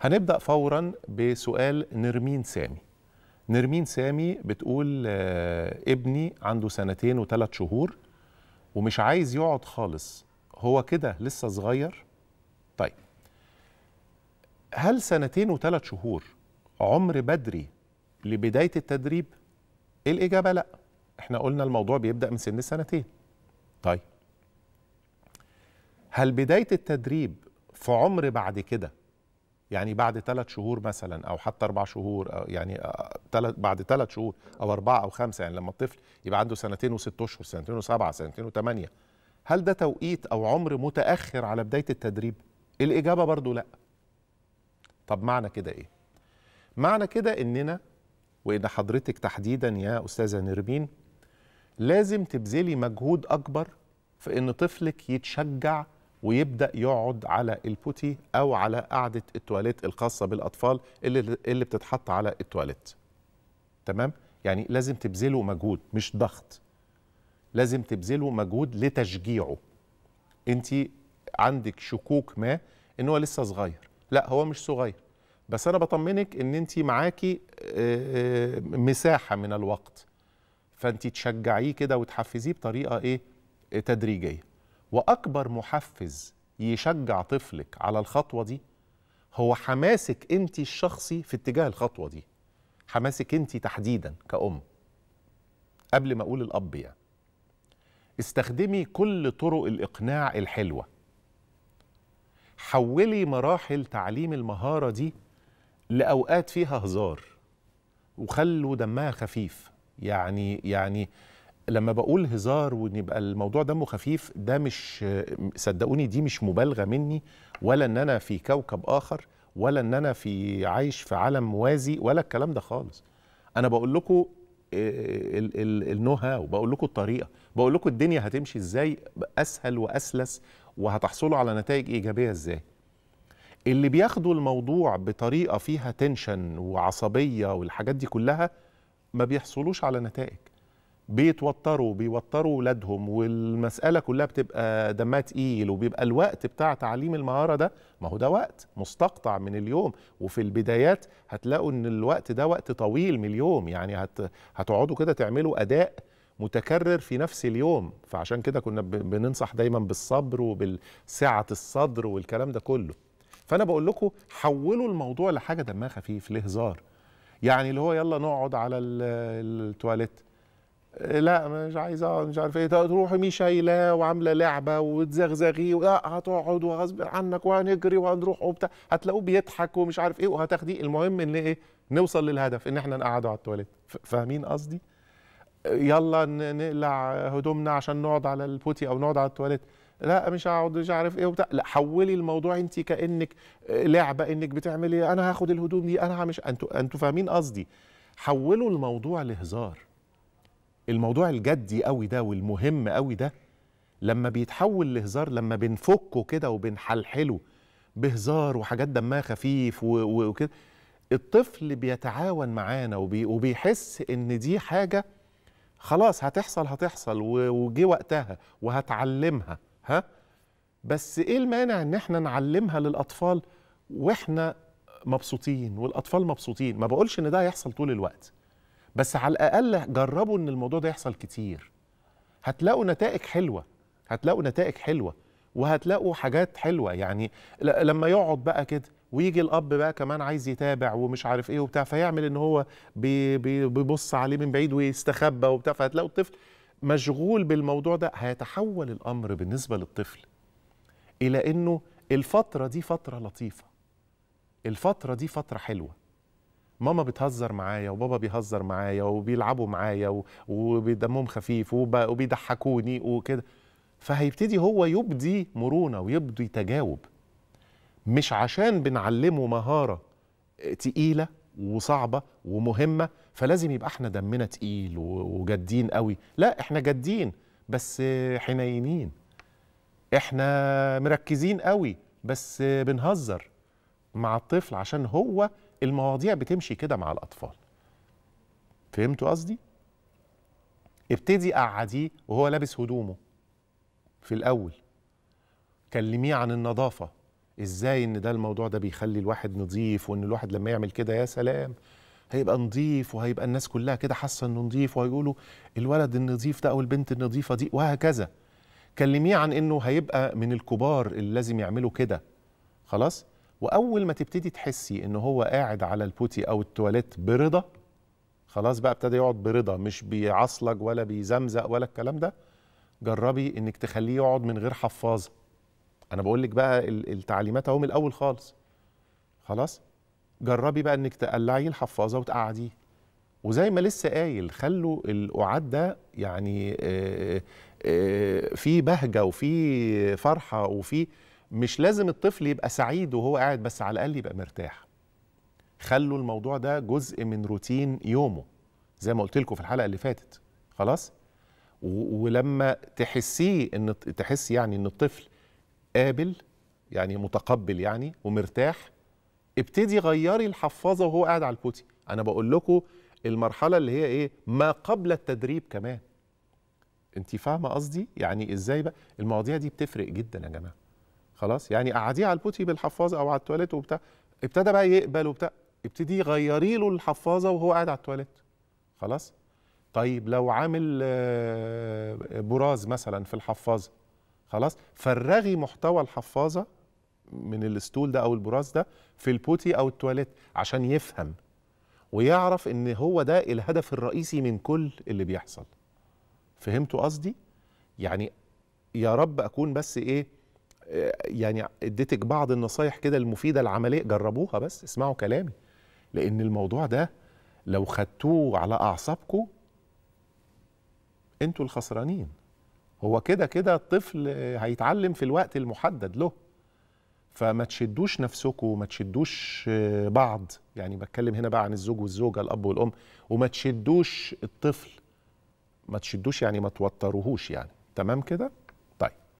هنبدا فورا بسؤال نرمين سامي نرمين سامي بتقول آه، ابني عنده سنتين وثلاث شهور ومش عايز يقعد خالص هو كده لسه صغير طيب هل سنتين وثلاث شهور عمر بدري لبداية التدريب الإجابة لا احنا قلنا الموضوع بيبدأ من سن سنتين طيب هل بداية التدريب في عمر بعد كده يعني بعد ثلاث شهور مثلا او حتى اربع شهور أو يعني آه، بعد ثلاث شهور او اربعه او خمسه يعني لما الطفل يبقى عنده سنتين وست اشهر سنتين وسبعه سنتين وثمانيه هل ده توقيت او عمر متاخر على بدايه التدريب؟ الاجابه برضو لا. طب معنى كده ايه؟ معنى كده اننا وان حضرتك تحديدا يا استاذه نرمين لازم تبذلي مجهود اكبر في ان طفلك يتشجع ويبدا يقعد على البوتي او على قعده التواليت الخاصه بالاطفال اللي اللي بتتحط على التواليت تمام يعني لازم تبذله مجهود مش ضغط لازم تبذله مجهود لتشجيعه انت عندك شكوك ما ان هو لسه صغير لا هو مش صغير بس انا بطمنك ان انت معاكي مساحه من الوقت فانت تشجعيه كده وتحفزيه بطريقه ايه تدريجيه واكبر محفز يشجع طفلك على الخطوه دي هو حماسك انت الشخصي في اتجاه الخطوه دي حماسك انت تحديدا كأم قبل ما اقول الاب يعني استخدمي كل طرق الاقناع الحلوه حولي مراحل تعليم المهاره دي لاوقات فيها هزار وخلوا دمها خفيف يعني يعني لما بقول هزار وان يبقى الموضوع دمه خفيف ده مش صدقوني دي مش مبالغه مني ولا ان انا في كوكب اخر ولا ان انا في عايش في عالم موازي ولا الكلام ده خالص انا بقول لكم آه، النو هاو بقول لكم الطريقه بقول لكم الدنيا هتمشي ازاي اسهل واسلس وهتحصلوا على نتائج ايجابيه ازاي اللي بياخدوا الموضوع بطريقه فيها تنشن وعصبيه والحاجات دي كلها ما بيحصلوش على نتائج بيتوتروا بيوتروا ولادهم والمسألة كلها بتبقى دمها تقيل وبيبقى الوقت بتاع تعليم المهارة ده ما هو ده وقت مستقطع من اليوم وفي البدايات هتلاقوا ان الوقت ده وقت طويل من اليوم يعني هت هتقعدوا كده تعملوا أداء متكرر في نفس اليوم فعشان كده كنا بننصح دايما بالصبر وبالسعة الصدر والكلام ده كله فأنا بقول لكم حولوا الموضوع لحاجة دمها خفيف لهزار يعني اللي هو يلا نقعد على التواليت إيه، لا مش عايزه مش عارف ايه تروحي شايلاه وعامله لعبه وتزغزغيه آه، لا هتقعد وغصب عنك وهنجري وهنروح وبتاع هتلاقوه بيضحك ومش عارف ايه وهتاخديه المهم ان ايه نوصل للهدف ان احنا نقعده على التواليت فاهمين قصدي؟ يلا نقلع هدومنا عشان نقعد على البوتي او نقعد على التواليت لا مش هقعد مش عارف ايه وبتاع لا حولي الموضوع انت كانك لعبه انك بتعملي إيه. انا هاخد الهدوم دي انا مش انتوا انتوا فاهمين قصدي حولوا الموضوع لهزار الموضوع الجدي قوي ده والمهم قوي ده لما بيتحول لهزار لما بنفكه كده وبنحلحله بهزار وحاجات دمها خفيف وكده الطفل بيتعاون معانا وبي وبيحس ان دي حاجه خلاص هتحصل هتحصل وجي وقتها وهتعلمها ها بس ايه المانع ان احنا نعلمها للاطفال واحنا مبسوطين والاطفال مبسوطين ما بقولش ان ده هيحصل طول الوقت بس على الاقل جربوا ان الموضوع ده يحصل كتير هتلاقوا نتائج حلوه هتلاقوا نتائج حلوه وهتلاقوا حاجات حلوه يعني لما يقعد بقى كده ويجي الاب بقى كمان عايز يتابع ومش عارف ايه وبتاع فيعمل ان هو بي بي بيبص عليه من بعيد ويستخبى وبتاع فهتلاقوا الطفل مشغول بالموضوع ده هيتحول الامر بالنسبه للطفل الى انه الفتره دي فتره لطيفه الفتره دي فتره حلوه ماما بتهزر معايا وبابا بيهزر معايا وبيلعبوا معايا ودمهم خفيف وبيضحكوني وكده فهيبتدي هو يبدي مرونه ويبدي تجاوب مش عشان بنعلمه مهاره تقيله وصعبه ومهمه فلازم يبقى احنا دمنا تقيل وجادين قوي لا احنا جادين بس حنينين احنا مركزين قوي بس بنهزر مع الطفل عشان هو المواضيع بتمشي كده مع الأطفال فهمتوا قصدي؟ ابتدي قعديه وهو لابس هدومه في الأول كلميه عن النظافة ازاي ان ده الموضوع ده بيخلي الواحد نظيف وان الواحد لما يعمل كده يا سلام هيبقى نظيف وهيبقى الناس كلها كده حاسه انه نظيف وهيقولوا الولد النظيف ده او البنت النظيفه دي وهكذا كلميه عن انه هيبقى من الكبار اللي لازم يعملوا كده خلاص واول ما تبتدي تحسي ان هو قاعد على البوتي او التواليت برضا خلاص بقى ابتدى يقعد برضا مش بيعصلج ولا بيزمزق ولا الكلام ده جربي انك تخليه يقعد من غير حفاظه انا بقول لك بقى التعليمات اهو من الاول خالص خلاص جربي بقى انك تقلعي الحفاظه وتقعديه وزي ما لسه قايل خلوا القعاد ده يعني آه، آه، آه، في بهجه وفي فرحه وفي مش لازم الطفل يبقى سعيد وهو قاعد بس على الاقل يبقى مرتاح خلوا الموضوع ده جزء من روتين يومه زي ما قلت لكم في الحلقه اللي فاتت خلاص ولما تحسيه ان تحس يعني ان الطفل قابل يعني متقبل يعني ومرتاح ابتدي غيري الحفاظه وهو قاعد على البوتي انا بقول لكم المرحله اللي هي ايه ما قبل التدريب كمان انت فاهمه قصدي يعني ازاي بقى المواضيع دي بتفرق جدا يا جماعه خلاص يعني قعديه على البوتي بالحفاظه او على التواليت وبتاع ابتدى بقى يقبل وبتاع ابتدي غيري له الحفاظه وهو قاعد على التواليت خلاص طيب لو عامل آه، براز مثلا في الحفاظه خلاص فرغي محتوى الحفاظه من الاستول ده او البراز ده في البوتي او التواليت عشان يفهم ويعرف ان هو ده الهدف الرئيسي من كل اللي بيحصل فهمتوا قصدي يعني يا رب اكون بس ايه يعني اديتك بعض النصايح كده المفيده العمليه جربوها بس اسمعوا كلامي لان الموضوع ده لو خدتوه على اعصابكم انتوا الخسرانين هو كده كده الطفل هيتعلم في الوقت المحدد له فما تشدوش نفسكم وما تشدوش آه، بعض يعني بتكلم هنا بقى عن الزوج والزوجه الاب والام وما تشدوش الطفل ما تشدوش يعني ما توتروهوش يعني تمام كده